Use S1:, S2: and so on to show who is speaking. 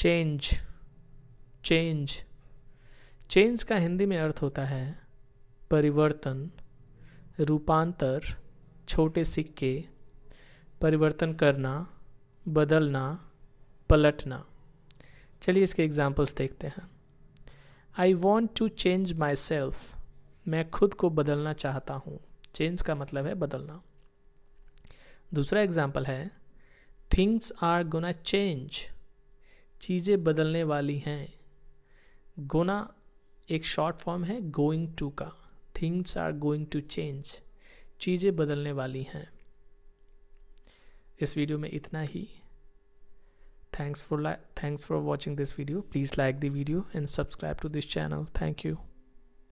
S1: change change change का हिंदी में अर्थ होता है परिवर्तन रूपांतर छोटे सिक्के परिवर्तन करना बदलना पलटना चलिए इसके एग्जाम्पल्स देखते हैं I want to change my self मैं खुद को बदलना चाहता हूँ चेंज का मतलब है बदलना दूसरा एग्जाम्पल है थिंग्स आर गोना चेंज चीज़ें बदलने वाली हैं गोना एक शॉर्ट फॉर्म है गोइंग टू का things are going to change चीज़ें बदलने वाली हैं इस वीडियो में इतना ही thanks for like thanks for watching this video please like the video and subscribe to this channel thank you